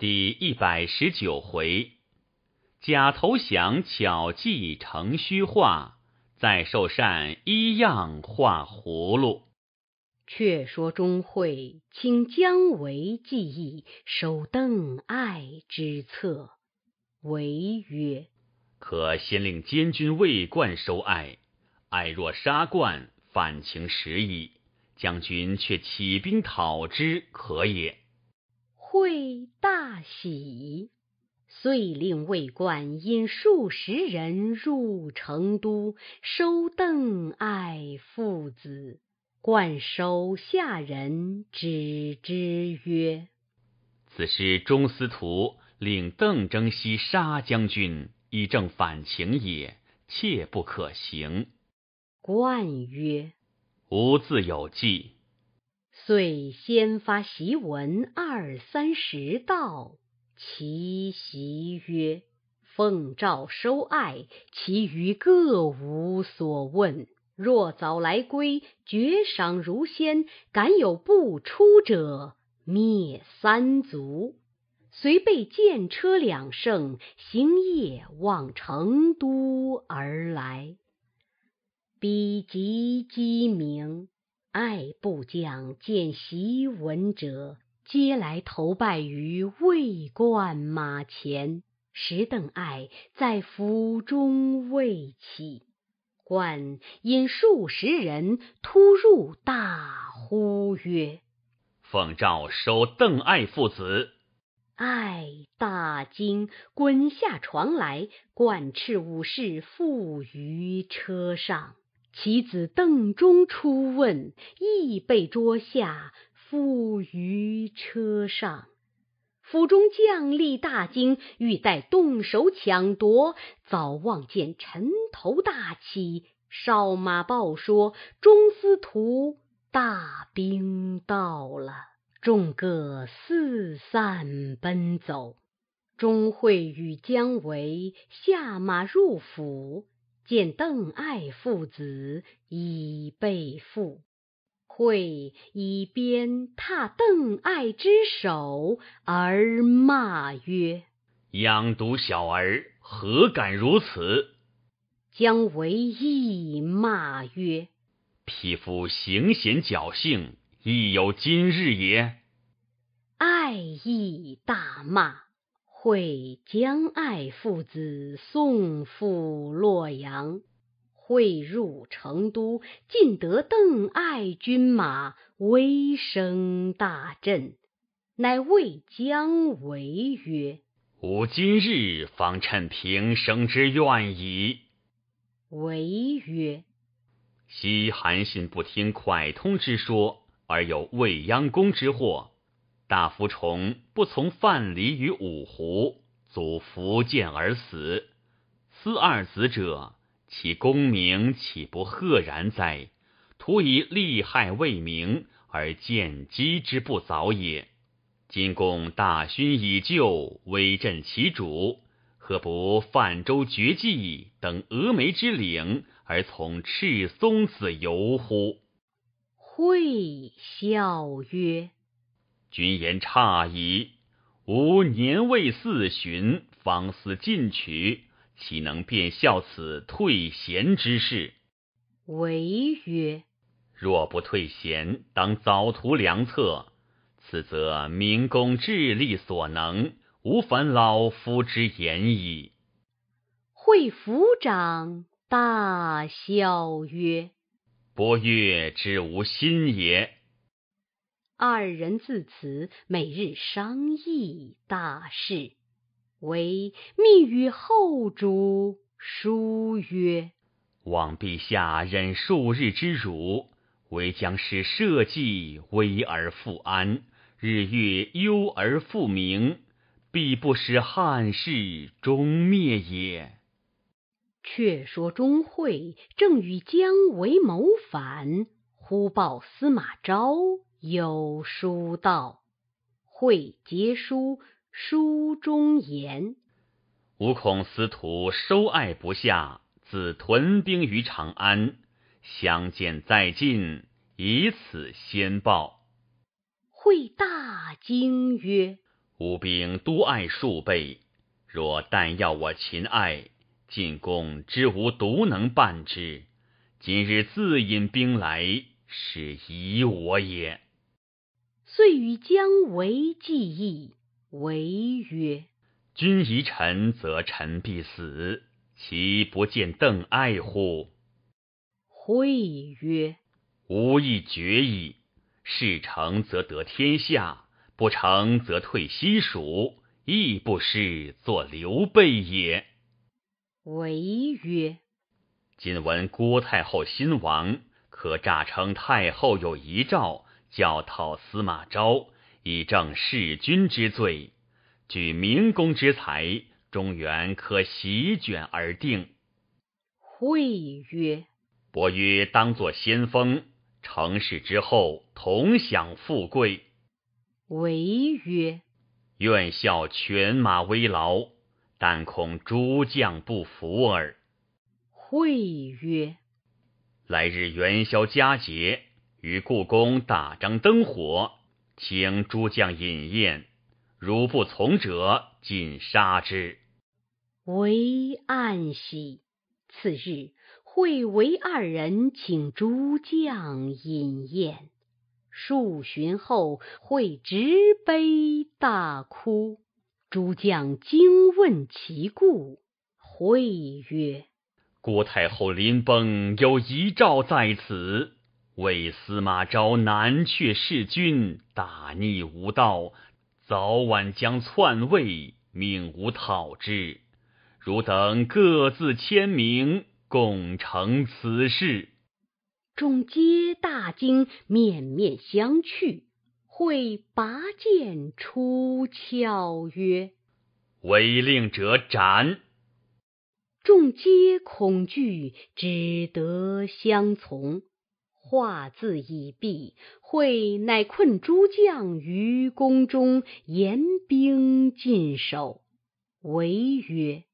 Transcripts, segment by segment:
第一百十九回，假投降巧计成虚化，在受善一样画葫芦。却说钟会请姜维计议收邓艾之策，维曰：“可先令监军魏冠收艾，艾若杀冠，反情实矣。将军却起兵讨之，可也。”会大喜，遂令魏冠引数十人入成都，收邓艾父子。冠收下人指之曰：“此是中司徒领邓征西杀将军，以正反情也，切不可行。”冠曰：“吾自有计。”遂先发檄文二三十道，其檄曰：“奉诏收爱，其余各无所问。若早来归，绝赏如先；敢有不出者，灭三族。”遂备健车两乘，行夜望成都而来。彼及鸡鸣。艾部将见习文者，皆来投拜于魏冠马前。时邓艾在府中未起，冠引数十人突入，大呼曰：“奉诏收邓艾父子。”艾大惊，滚下床来，冠叱武士缚于车上。其子邓忠出问，亦被捉下，缚于车上。府中将吏大惊，欲待动手抢夺，早望见尘头大起，哨马报说中司徒大兵到了，众各四散奔走。钟会与姜维下马入府。见邓艾父子已被缚，会以鞭挞邓艾之手，而骂曰：“养犊小儿，何敢如此！”姜维亦骂曰：“匹夫行险侥幸，亦有今日也。”艾亦大骂。会将爱父子送赴洛阳，会入成都，尽得邓艾军马，威声大振。乃谓姜维曰：“吾今日方趁平生之愿矣。”维曰：“昔韩信不听蒯通之说，而有未央宫之祸。”大夫重不从范蠡于五湖，祖伏剑而死。思二子者，其功名岂不赫然哉？徒以利害未明而见机之不早也。今共大勋已就，威震其主，何不泛舟绝迹，等峨眉之岭，而从赤松子游乎？会笑曰。君言差矣，吾年未四旬，方思进取，岂能便效此退贤之事？违曰：若不退贤，当早图良策。此则民工智力所能，无烦老夫之言矣。会抚掌大笑曰：伯乐之无心也。二人自此每日商议大事，唯密与后主书曰：“望陛下忍数日之辱，唯将使社稷危而复安，日月幽而复明，必不使汉室终灭也。”却说钟会正与姜维谋反，忽报司马昭。有书到，会结书，书中言。吾恐司徒收爱不下，自屯兵于长安，相见在尽，以此先报。会大惊曰：“吾兵多爱数倍，若但要我擒爱，进宫之无独能办之。今日自引兵来，是以我也。”遂与姜维计议，维曰：“君疑臣，则臣必死；其不见邓艾乎？”会曰：“吾亦决矣。事成则得天下，不成则退西蜀，亦不失作刘备也。”维曰：“今闻郭太后新亡，可诈称太后有遗诏。”教讨司马昭，以正弑君之罪；举明公之才，中原可席卷而定。会曰：“伯曰，当作先锋，成事之后，同享富贵。”为曰：“愿效犬马微劳，但恐诸将不服耳。”会曰：“来日元宵佳节。”与故宫大张灯火，请诸将饮宴。如不从者，尽杀之。唯暗喜。次日，会、为二人请诸将饮宴。数旬后，会执杯大哭，诸将惊问其故。会曰：“郭太后临崩，有遗诏在此。”为司马昭南阙弑君，大逆无道，早晚将篡位，命无讨之。汝等各自签名，共成此事。众皆大惊，面面相觑。会拔剑出鞘曰：“违令者斩！”众皆恐惧，只得相从。画字已毕，会乃困诸将于宫中，严兵禁守。为曰：“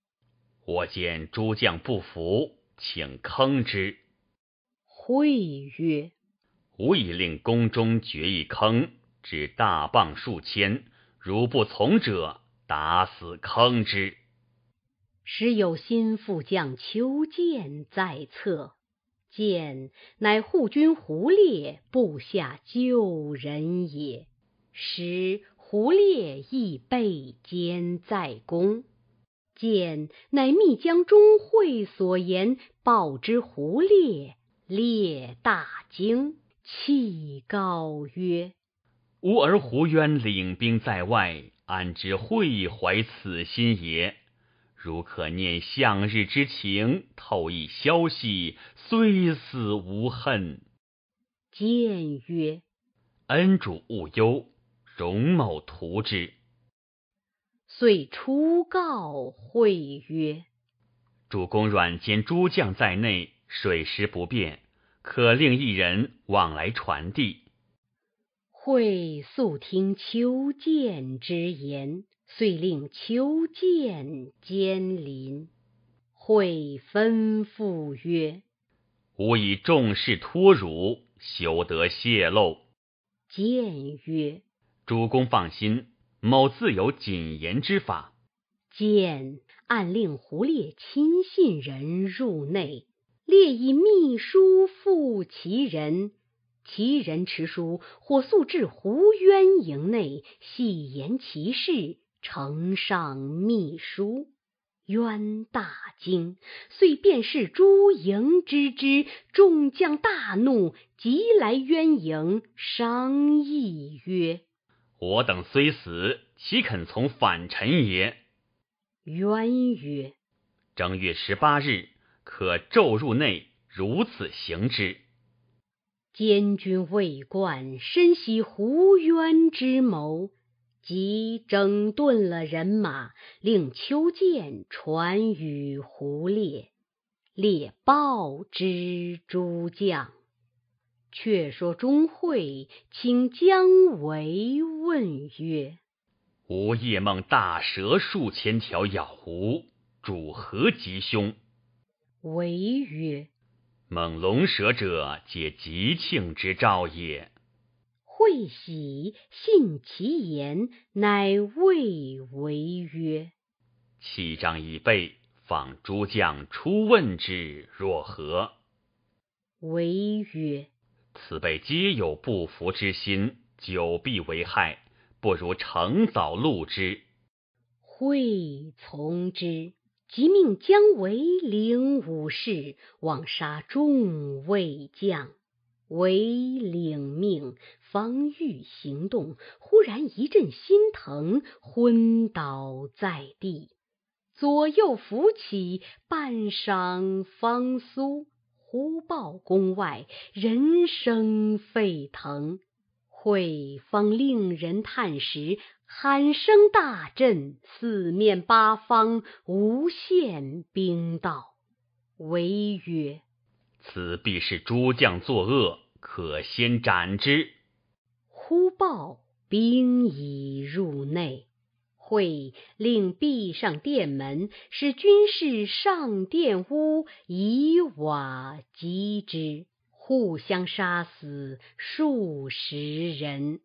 我见诸将不服，请坑之。”会曰：“吾已令宫中掘一坑，置大棒数千，如不从者，打死坑之。”时有心腹将邱建在侧。见乃护军胡烈部下旧人也，时胡烈亦被奸在宫。见乃密将钟会所言报之胡烈，烈大惊，气高曰：“吾儿胡渊领兵在外，安知会怀此心也？”如可念向日之情，透一消息，虽死无恨。谏曰：“恩主勿忧，容某图之。”遂出告会曰：“主公软兼诸将在内，水师不便，可令一人往来传递。”会素听秋见之言。遂令丘建监临，会吩咐曰：“吾以重事托汝，休得泄露。”见曰：“主公放心，某自有谨言之法。”建暗令胡烈亲信人入内，列以密书付其人。其人持书，火速至胡渊营内，细言其事。呈上密书，渊大惊，遂便是诸营之之。众将大怒，即来渊营商议曰：“我等虽死，岂肯从反臣也？”渊曰：“正月十八日可昼入内，如此行之。”监军未冠深悉胡渊之谋。即整顿了人马，令丘建传与胡烈，烈报之诸将。却说钟会请姜维问曰：“吾夜梦大蛇数千条咬吾，主何吉凶？”维曰：“梦龙蛇者，皆吉庆之兆也。”惠喜信其言，乃谓为曰：“七章已备，访诸将出问之，若何？”为曰：“此辈皆有不服之心，久必为害，不如乘早戮之。”会从之，即命姜维领武士，往杀众位将。为领命。方欲行动，忽然一阵心疼，昏倒在地。左右扶起，半晌方苏。忽报宫外人声沸腾，会方令人叹时，喊声大震，四面八方无限兵道。微曰：“此必是诸将作恶，可先斩之。”忽报兵已入内，会令闭上殿门，使军士上殿屋以瓦击之，互相杀死数十人。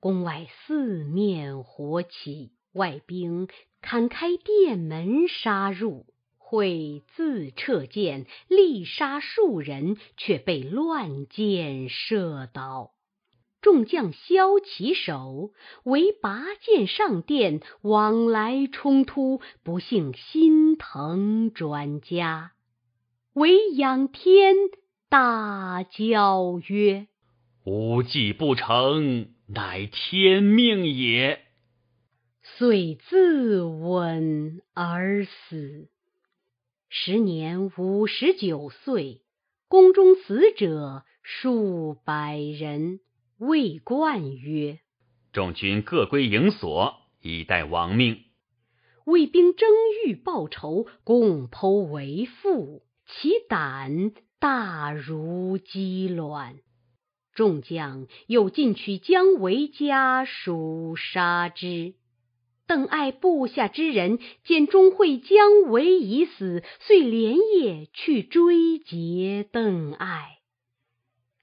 宫外四面火起，外兵砍开殿门杀入，会自撤箭，力杀数人，却被乱箭射倒。众将削其手，唯拔剑上殿，往来冲突，不幸心疼专家，唯仰天大叫曰：“无计不成，乃天命也。”遂自刎而死，时年五十九岁。宫中死者数百人。魏冠曰：“众军各归营所，以待王命。魏兵争欲报仇，共剖为腹。其胆大如鸡卵。众将又尽取姜维家属杀之。邓艾部下之人见钟会、姜维已死，遂连夜去追截邓艾。”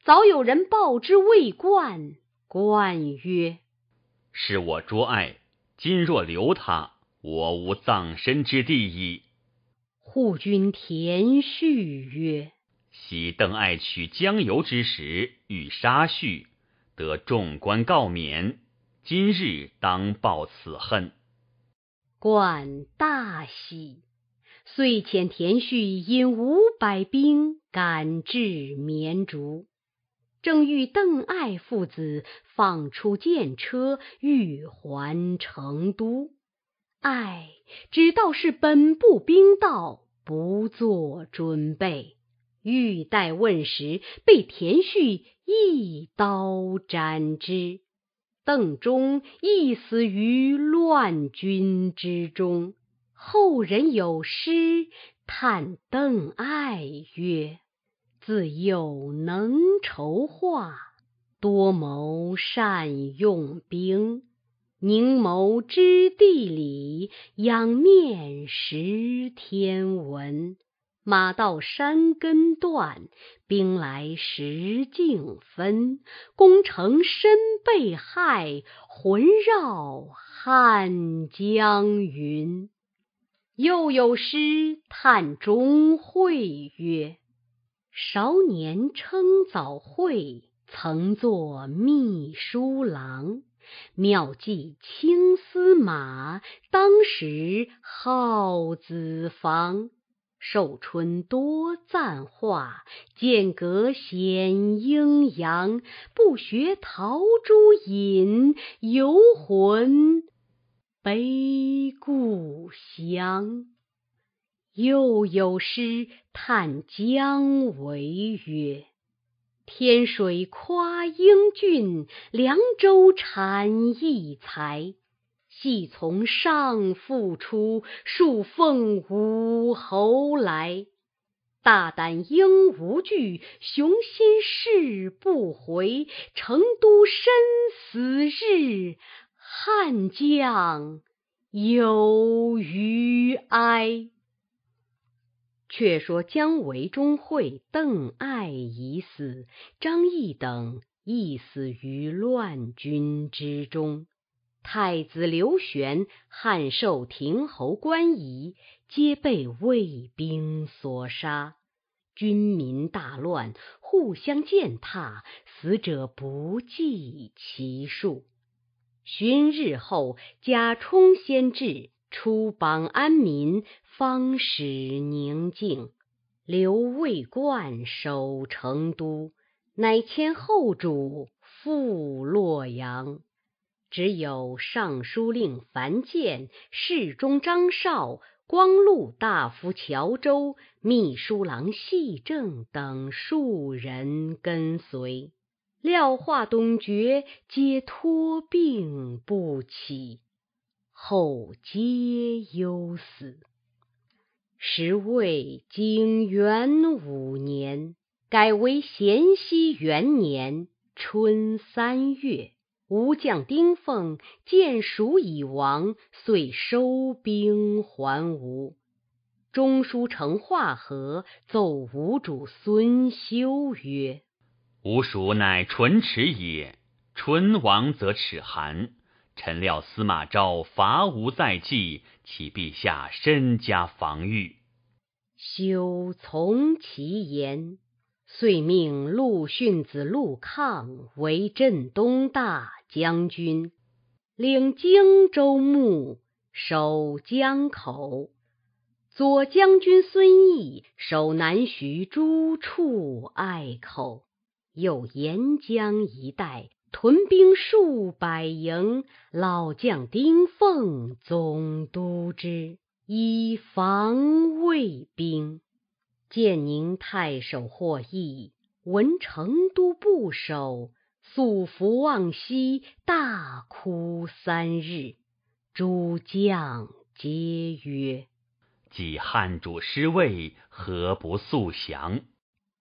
早有人报之未冠，冠曰：“是我拙爱，今若留他，我无葬身之地矣。”护君田旭曰：“昔邓艾取江油之时，欲杀续，得众官告免。今日当报此恨。”冠大喜，遂遣田旭引五百兵赶至绵竹。正欲邓艾父子放出箭车，欲还成都，艾只道是本部兵到，不做准备。欲待问时，被田续一刀斩之。邓忠亦死于乱军之中。后人有诗叹邓艾曰：自幼能筹划，多谋善用兵。凝眸知地理，仰面识天文。马到山根断，兵来石径分。攻城身被害，魂绕汉江云。又有诗叹钟会曰。少年称早会，曾作秘书郎。妙计青丝马，当时号子房。寿春多赞画，剑阁显阴阳。不学陶朱隐，游魂悲故乡。又有诗叹姜维曰：“天水夸英俊，凉州产异才。系从上复出，数奉武侯来。大胆应无惧，雄心誓不回。成都身死日，汉将有余哀。”却说姜维、钟会、邓艾已死，张翼等亦死于乱军之中。太子刘玄、汉寿亭侯关仪皆被魏兵所杀，军民大乱，互相践踏，死者不计其数。旬日后，贾充先至。出榜安民，方始宁静。留卫冠守成都，乃迁后主赴洛阳。只有尚书令樊建、侍中张绍、光禄大夫谯周、秘书郎细正等数人跟随。廖化、董厥皆托病不起。后皆忧死。时魏经元五年，改为咸熙元年春三月，吴将丁奉见蜀已亡，遂收兵还吴。中书成化和奏吴主孙休曰：“吴蜀乃唇齿也，唇亡则齿寒。”臣料司马昭伐吴在即，启陛下身加防御，休从其言。遂命陆逊子陆抗为镇东大将军，领荆州牧，守江口；左将军孙毅守南徐诸处隘口，又沿江一带。屯兵数百营，老将丁奉总督之，以防卫兵。建宁太守获益，闻成都不守，素服望西，大哭三日。诸将皆曰：“即汉主失位，何不速降？”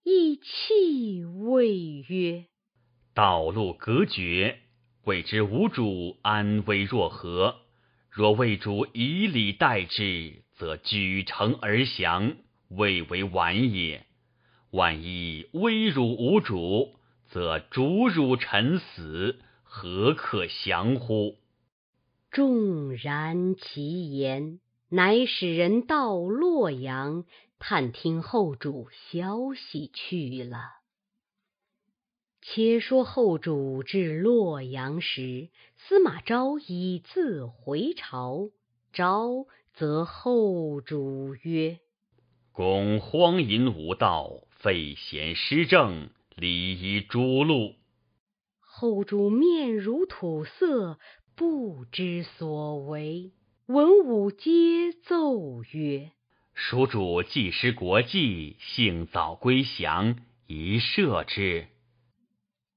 意气未曰。道路隔绝，未知无主，安危若何？若魏主以礼待之，则举城而降，未为晚也。万一危辱无主，则主辱臣死，何可降乎？纵然其言，乃使人到洛阳探听后主消息去了。且说后主至洛阳时，司马昭已自回朝。昭则后主曰：“公荒淫无道，废贤失政，礼仪诸路。”后主面如土色，不知所为。文武皆奏曰：“蜀主既失国计，幸早归降，宜赦之。”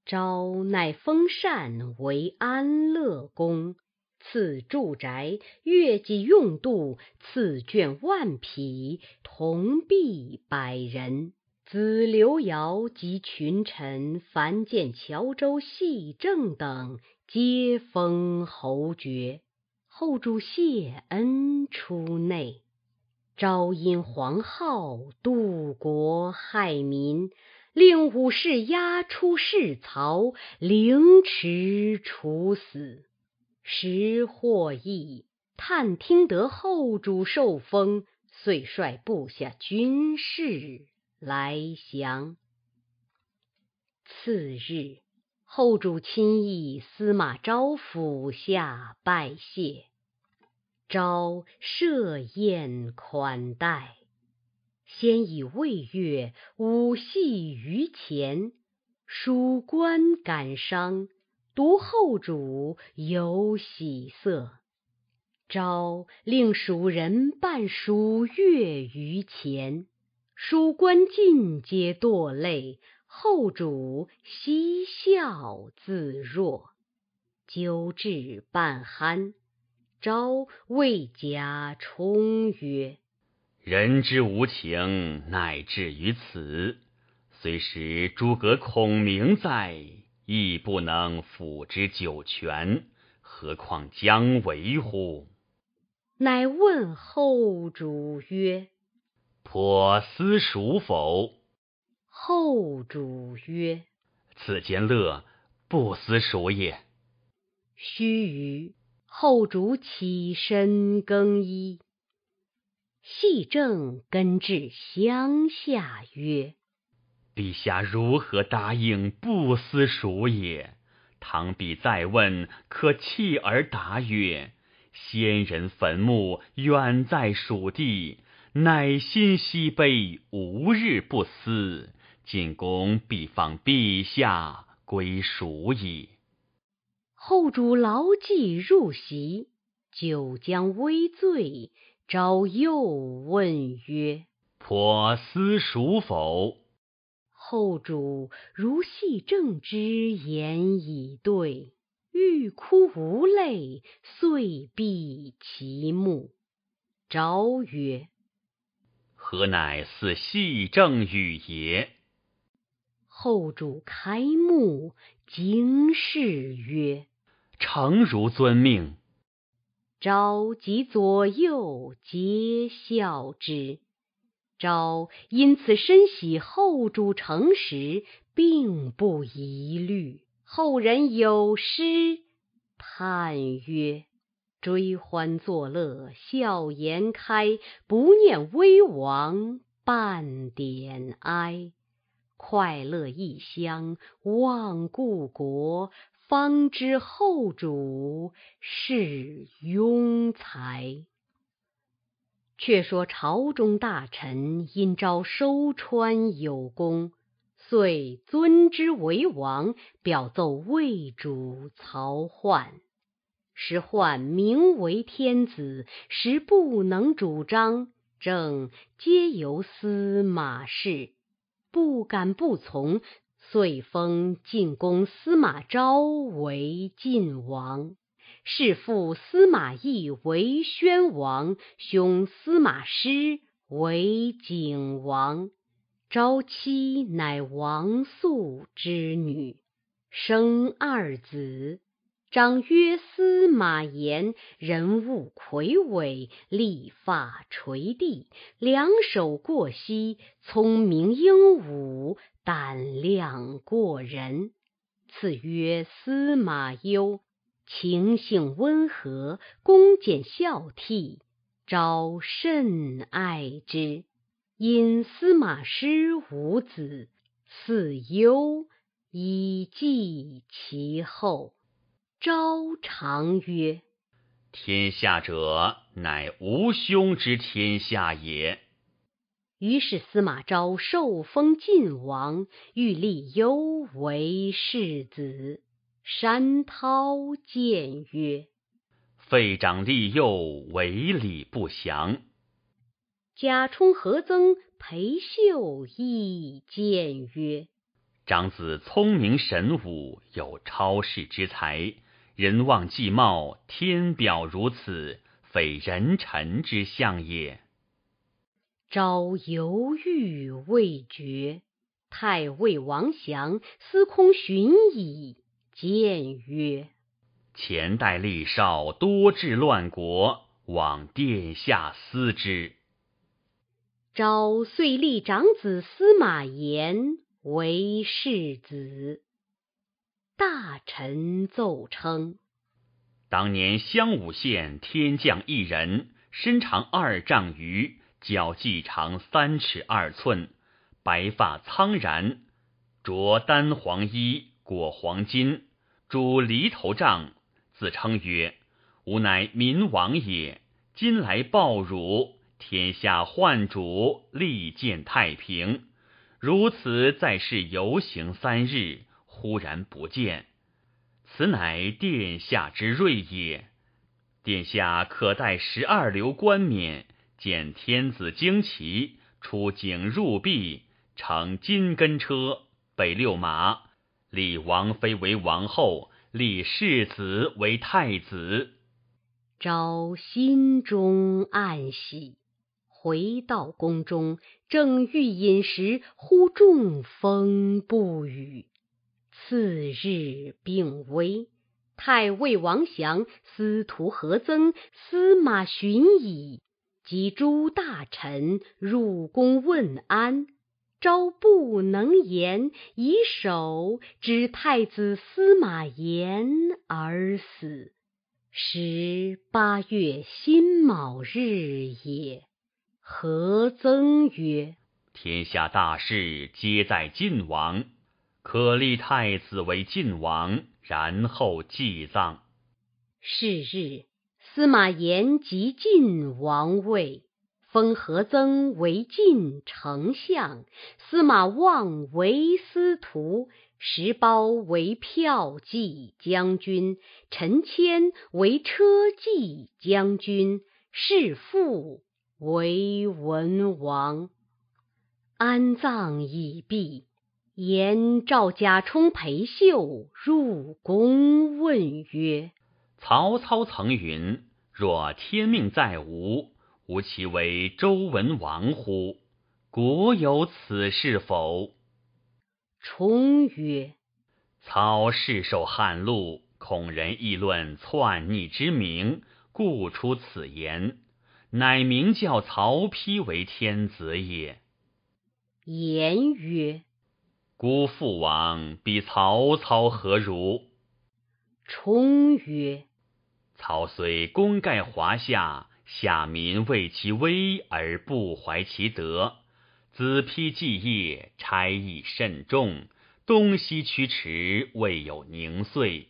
朝乃封禅为安乐公，赐住宅，月季用度，赐卷万匹，铜币百人。子刘尧及群臣凡见谯州细政等，皆封侯爵。后主谢恩出内，昭因皇号渡国害民。令武士押出市曹，凌迟处死。时获益，探听得后主受封，遂率部下军士来降。次日，后主亲议司马昭府下拜谢，昭设宴款待。先以魏乐舞戏于前，属官感伤，读后主有喜色。朝令蜀人伴蜀月于前，蜀官尽皆堕泪，后主嬉笑自若，究至半酣，朝魏嘉充曰。人之无情，乃至于此。虽使诸葛孔明在，亦不能辅之九泉。何况姜维乎？乃问后主曰：“颇思孰否？”后主曰：“此间乐，不思蜀也。”须臾，后主起身更衣。细正根至乡下曰：“陛下如何答应不思蜀也？唐必再问，可弃而答曰：‘先人坟墓远在蜀地，乃心西悲，无日不思。’进宫必放陛下归蜀矣。”后主牢记入席，九将微醉。昭又问曰：“颇思孰否？”后主如系正之言以对，欲哭无泪，遂闭其目。昭曰：“何乃似系正语也？”后主开目，惊视曰：“诚如遵命。”昭及左右，皆笑之。昭因此深喜后主诚实，并不疑虑。后人有诗叹曰：“追欢作乐笑颜开，不念危亡半点哀。快乐异乡忘故国。”方知后主是庸才。却说朝中大臣因招收川有功，遂尊之为王，表奏魏主曹奂。时奂名为天子，实不能主张，政皆由司马氏，不敢不从。遂封晋公司马昭为晋王，弑父司马懿为宣王，兄司马师为景王。昭妻乃王素之女，生二子。长曰司马炎，人物魁伟，立发垂地，两手过膝，聪明英武，胆量过人。次曰司马攸，情性温和，恭俭孝悌，昭甚爱之。因司马师五子，嗣攸以继其后。昭常曰：“天下者，乃吾兄之天下也。”于是司马昭受封晋王，欲立幼为世子。山涛谏曰：“废长立幼，为礼不祥。”贾充何曾、裴秀亦见曰：“长子聪明神武，有超世之才。”人望既茂，天表如此，非人臣之相也。朝犹豫未决，太尉王祥、司空寻以见曰：“前代立少，多治乱国，望殿下思之。”昭遂立长子司马炎为世子。大臣奏称，当年襄武县天降一人，身长二丈余，脚迹长三尺二寸，白发苍然，着丹黄衣，裹黄金，拄犁头杖，自称曰：“吾乃民王也。”今来报汝，天下患主，立见太平。如此在世游行三日。忽然不见，此乃殿下之瑞也。殿下可带十二流冠冕，见天子旌旗，出井入壁，乘金根车，北六马，立王妃为王后，立世子为太子。昭心中暗喜，回到宫中，正欲饮食，忽中风不语。次日病危，太尉王祥、司徒何曾、司马询以及诸大臣入宫问安，昭不能言，以手指太子司马炎而死。时八月辛卯日也。何曾曰：“天下大事，皆在晋王。”可立太子为晋王，然后祭葬。是日，司马炎即晋王位，封何曾为晋丞相，司马望为司徒，石苞为票骑将军，陈骞为车骑将军，是父为文王。安葬已毕。言赵家充、裴秀入宫问曰：“曹操曾云：若天命在吾，吾其为周文王乎？古有此事否？”冲曰：“曹氏受汉禄，恐人议论篡逆之名，故出此言，乃名教曹丕为天子也。”言曰。孤父王比曹操何如？冲曰：曹虽功盖华夏，下民畏其威而不怀其德。子丕继业，差役甚重，东西驱驰，未有宁岁。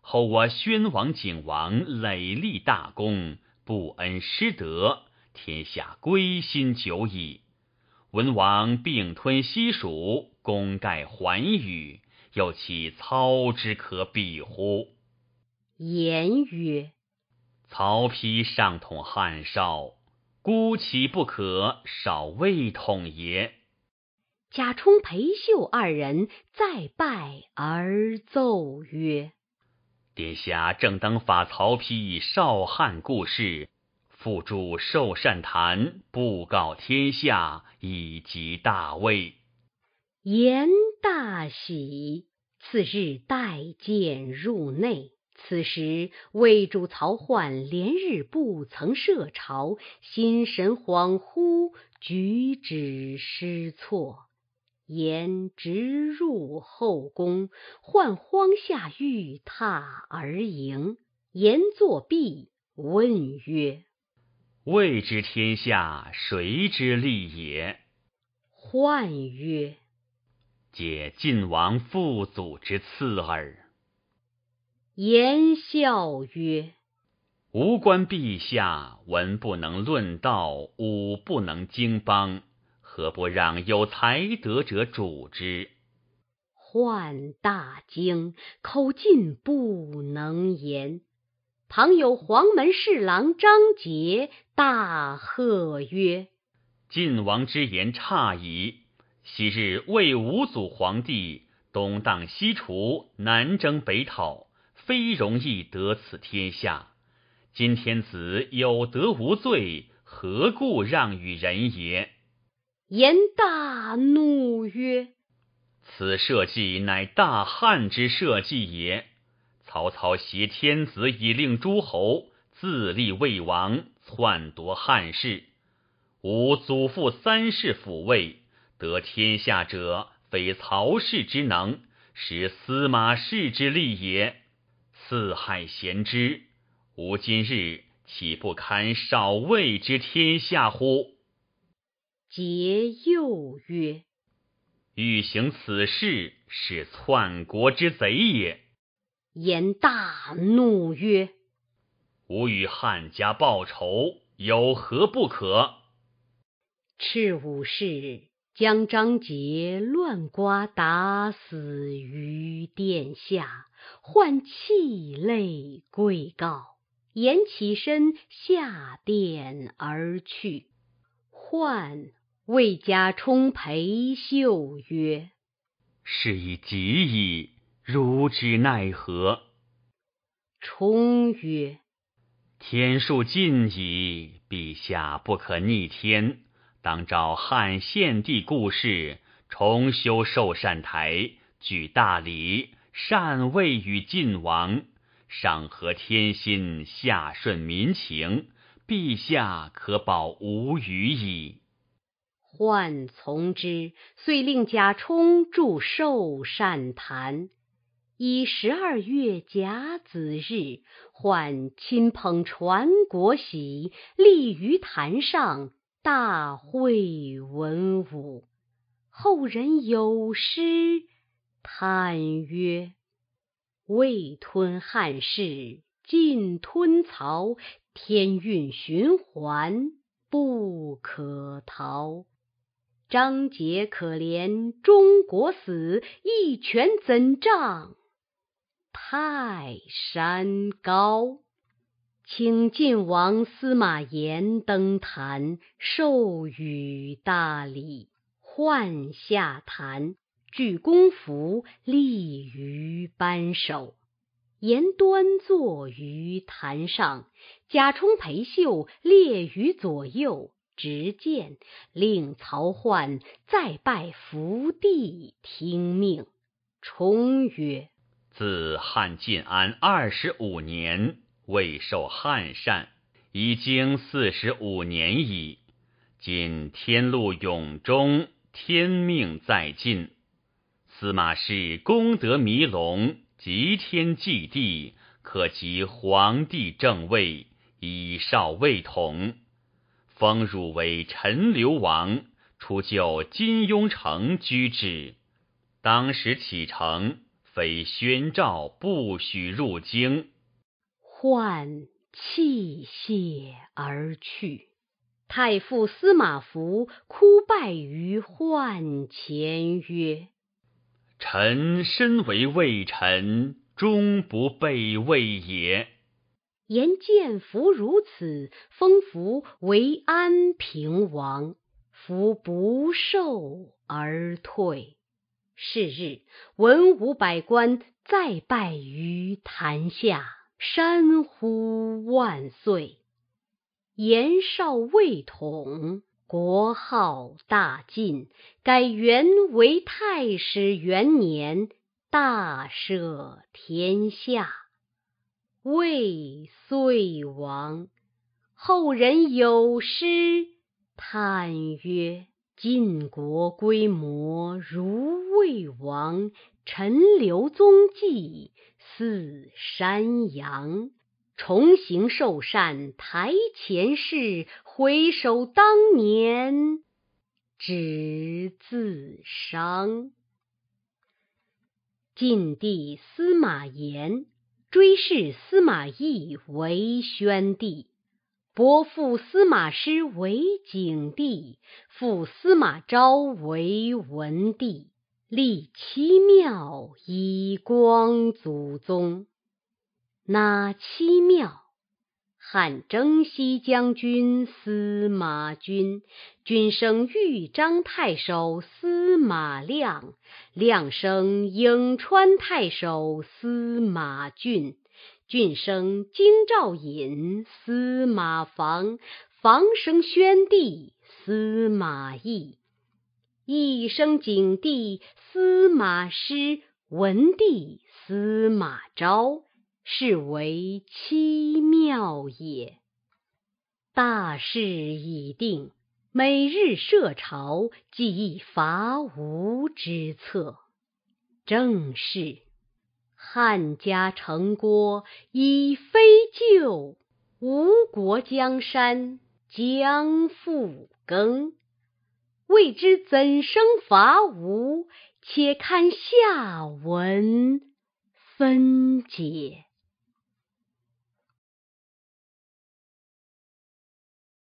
后我宣王、景王累立大功，不恩失德，天下归心久矣。文王并吞西蜀。功盖寰宇，又岂操之可比乎？言曰：曹丕尚统汉少，孤岂不可少魏统也？贾充、裴秀二人再拜而奏曰：殿下正当法曹丕少汉故事，复著《寿善谈，布告天下，以及大魏。言大喜，次日带剑入内。此时魏主曹奂连日不曾设朝，心神恍惚，举止失措。言直入后宫，唤荒下欲踏而迎。言坐壁问曰：“未知天下谁之利也？”奂曰。解晋王父祖之赐耳。言笑曰：“吾观陛下，文不能论道，武不能经邦，何不让有才德者主之？”宦大惊，口尽不能言。旁有黄门侍郎张杰大喝曰：“晋王之言差矣。”昔日魏武祖皇帝东荡西除南征北讨非容易得此天下。今天子有德无罪，何故让与人也？言大怒曰：“此社稷乃大汉之社稷也。曹操挟天子以令诸侯，自立魏王，篡夺汉室。吾祖父三世辅魏。”得天下者，非曹氏之能，使司马氏之利也。四海贤之，吾今日岂不堪少魏之天下乎？桀又曰：“欲行此事，是篡国之贼也。”言大怒曰：“吾与汉家报仇，有何不可？”赤武氏。将张杰乱刮打死于殿下，唤泣泪跪告，言起身下殿而去。换魏家充裴秀曰：“是已极矣，如之奈何？”充曰：“天数尽矣，陛下不可逆天。”当召汉献帝故事，重修寿善台，举大礼，禅位与晋王，上合天心，下顺民情，陛下可保无虞矣。奂从之，遂令贾充筑寿善坛，以十二月甲子日，换亲朋传国玺，立于坛上。大会文武，后人有诗叹曰：“未吞汉室，尽吞曹，天运循环，不可逃。张杰可怜，中国死，一拳怎丈？泰山高。”请晋王司马炎登坛，授予大礼，换下坛，具公服，立于班首。严端坐于坛上，贾充、裴秀列于左右，执剑，令曹奂再拜伏地听命。充曰：“自汉晋安二十五年。”未受汉禅，已经四十五年矣。今天禄永终，天命在晋。司马氏功德弥隆，集天祭地，可及皇帝正位。以少魏统，封汝为陈留王，出就金庸城居之。当时启程，非宣诏不许入京。换气泄而去。太傅司马孚哭拜于宦前曰：“臣身为魏臣，终不被魏也。”言见孚如此，封孚为安平王。孚不受而退。是日，文武百官再拜于坛下。山呼万岁！延绍魏统，国号大晋，改元为太始元年，大赦天下。魏遂亡。后人有诗叹曰：“晋国规模如魏王，陈留踪迹。”似山羊，重行寿善台前事，回首当年，只自伤。晋帝司马炎追谥司马懿为宣帝，伯父司马师为景帝，父司马昭为文帝。立七庙以光祖宗。那七庙，汉征西将军司马钧，军生豫章太守司马亮，亮生颍川太守司马俊。俊生京兆尹司马防，防生宣帝司马懿。一生景帝司马师，文帝司马昭，是为七妙也。大事已定，每日设朝，计伐吴之策。正是汉家城郭已非旧，吴国江山将复更。未知怎生伐吴，且看下文分解。